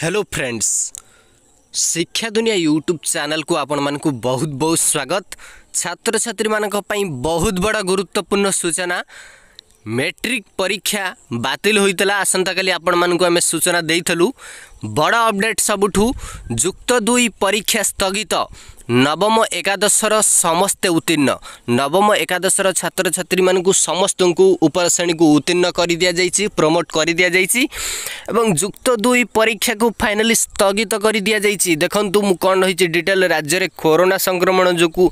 hello friends शिक्षा दुनियाँ YouTube आपन आप बहुत बहुत स्वागत छ बहुत बड़ा गुत्वपूर्ण सूचना ମେଟ୍ରିକ୍ ପରୀକ୍ଷା ବାତିଲ ହୋଇଥିଲା ଆସନ୍ତାକାଲି ଆପଣମାନଙ୍କୁ ଆମେ ସୂଚନା ଦେଇଥିଲୁ ବଡ଼ ଅପଡ଼େଟ୍ ସବୁଠୁ ଯୁକ୍ତ ଦୁଇ ପରୀକ୍ଷା ସ୍ଥଗିତ ନବମ ଏକାଦଶର ସମସ୍ତେ ଉତ୍ତୀର୍ଣ୍ଣ ନବମ ଏକାଦଶର ଛାତ୍ରଛାତ୍ରୀମାନଙ୍କୁ ସମସ୍ତଙ୍କୁ ଉପର ଶ୍ରେଣୀକୁ ଉତ୍ତୀର୍ଣ୍ଣ କରିଦିଆଯାଇଛି ପ୍ରମୋଟ୍ କରିଦିଆଯାଇଛି ଏବଂ ଯୁକ୍ତ ଦୁଇ ପରୀକ୍ଷାକୁ ଫାଇନାଲି ସ୍ଥଗିତ କରିଦିଆଯାଇଛି ଦେଖନ୍ତୁ ମୁଁ କ'ଣ ରହିଛି ଡିଟେଲ୍ ରାଜ୍ୟରେ କରୋନା ସଂକ୍ରମଣ ଯୋଗୁଁ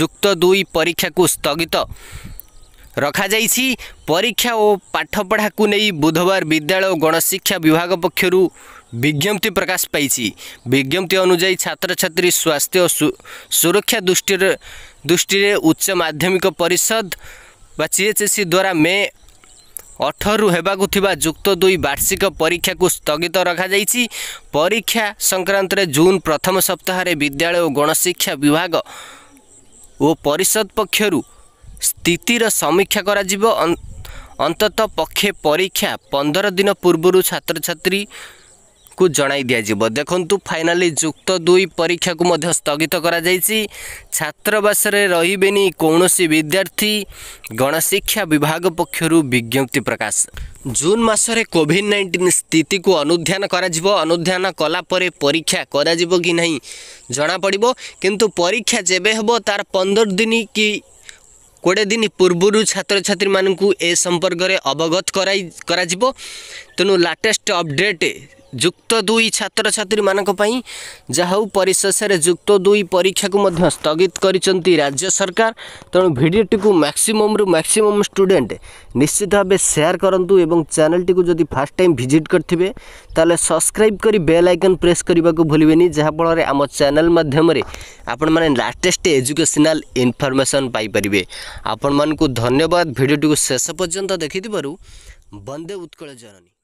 ଯୁକ୍ତ ଦୁଇ ପରୀକ୍ଷାକୁ ସ୍ଥଗିତ ରଖାଯାଇଛି ପରୀକ୍ଷା ଓ ପାଠପଢ଼ାକୁ ନେଇ ବୁଧବାର ବିଦ୍ୟାଳୟ ଓ ଗଣଶିକ୍ଷା ବିଭାଗ ପକ୍ଷରୁ ବିଜ୍ଞପ୍ତି ପ୍ରକାଶ ପାଇଛି ବିଜ୍ଞପ୍ତି ଅନୁଯାୟୀ ଛାତ୍ରଛାତ୍ରୀ ସ୍ୱାସ୍ଥ୍ୟ ଓ ସୁରକ୍ଷା ଦୃଷ୍ଟିରେ ଦୃଷ୍ଟିରେ ଉଚ୍ଚ ମାଧ୍ୟମିକ ପରିଷଦ ବା ସି ଏଚ୍ ଏସ୍ ସି ଦ୍ୱାରା ମେ ଅଠରରୁ ହେବାକୁ ଥିବା ଯୁକ୍ତ ଦୁଇ ବାର୍ଷିକ ପରୀକ୍ଷାକୁ ସ୍ଥଗିତ ରଖାଯାଇଛି ପରୀକ୍ଷା ସଂକ୍ରାନ୍ତରେ ଜୁନ୍ ପ୍ରଥମ ସପ୍ତାହରେ ବିଦ୍ୟାଳୟ ଓ ଗଣଶିକ୍ଷା ବିଭାଗ ଓ ପରିଷଦ ପକ୍ଷରୁ ସ୍ଥିତିର ସମୀକ୍ଷା କରାଯିବ ଅନ୍ତତଃ ପକ୍ଷେ ପରୀକ୍ଷା ପନ୍ଦର ଦିନ ପୂର୍ବରୁ ଛାତ୍ରଛାତ୍ରୀକୁ ଜଣାଇ ଦିଆଯିବ ଦେଖନ୍ତୁ ଫାଇନାଲି ଯୁକ୍ତ ଦୁଇ ପରୀକ୍ଷାକୁ ମଧ୍ୟ ସ୍ଥଗିତ କରାଯାଇଛି ଛାତ୍ରବାସରେ ରହିବେନି କୌଣସି ବିଦ୍ୟାର୍ଥୀ ଗଣଶିକ୍ଷା ବିଭାଗ ପକ୍ଷରୁ ବିଜ୍ଞପ୍ତି ପ୍ରକାଶ ଜୁନ୍ ମାସରେ କୋଭିଡ୍ ନାଇଣ୍ଟିନ୍ ସ୍ଥିତିକୁ ଅନୁଧ୍ୟାନ କରାଯିବ ଅନୁଧ୍ୟାନ କଲା ପରେ ପରୀକ୍ଷା କରାଯିବ କି ନାହିଁ ଜଣାପଡ଼ିବ କିନ୍ତୁ ପରୀକ୍ଷା ଯେବେ ହେବ ତା'ର ପନ୍ଦର ଦିନ କି কোড়িয়ে দিন পূর্ব ছাত্র ছাত্রী মানুষ এ সম্পর্কের অবগত করাই করা তেমন লাটেস্ট অপডেট ଯୁକ୍ତ ଦୁଇ ଛାତ୍ରଛାତ୍ରୀମାନଙ୍କ ପାଇଁ ଯାହା ହେଉ ପରିଶେଷରେ ଯୁକ୍ତ ଦୁଇ ପରୀକ୍ଷାକୁ ମଧ୍ୟ ସ୍ଥଗିତ କରିଛନ୍ତି ରାଜ୍ୟ ସରକାର ତେଣୁ ଭିଡ଼ିଓଟିକୁ ମ୍ୟାକ୍ସିମମ୍ରୁ ମ୍ୟାକ୍ସିମମ୍ ଷ୍ଟୁଡ଼େଣ୍ଟ ନିଶ୍ଚିତ ଭାବେ ସେୟାର କରନ୍ତୁ ଏବଂ ଚ୍ୟାନେଲଟିକୁ ଯଦି ଫାର୍ଷ୍ଟ ଟାଇମ୍ ଭିଜିଟ୍ କରିଥିବେ ତାହେଲେ ସବସ୍କ୍ରାଇବ୍ କରି ବେଲ୍ ଆଇକନ୍ ପ୍ରେସ୍ କରିବାକୁ ଭୁଲିବେନି ଯାହାଫଳରେ ଆମ ଚ୍ୟାନେଲ୍ ମାଧ୍ୟମରେ ଆପଣମାନେ ଲାଟେଷ୍ଟ ଏଜୁକେସନାଲ୍ ଇନଫର୍ମେସନ୍ ପାଇପାରିବେ ଆପଣମାନଙ୍କୁ ଧନ୍ୟବାଦ ଭିଡ଼ିଓଟିକୁ ଶେଷ ପର୍ଯ୍ୟନ୍ତ ଦେଖିଥିବାରୁ ବନ୍ଦେ ଉତ୍କଳ ଜନନୀ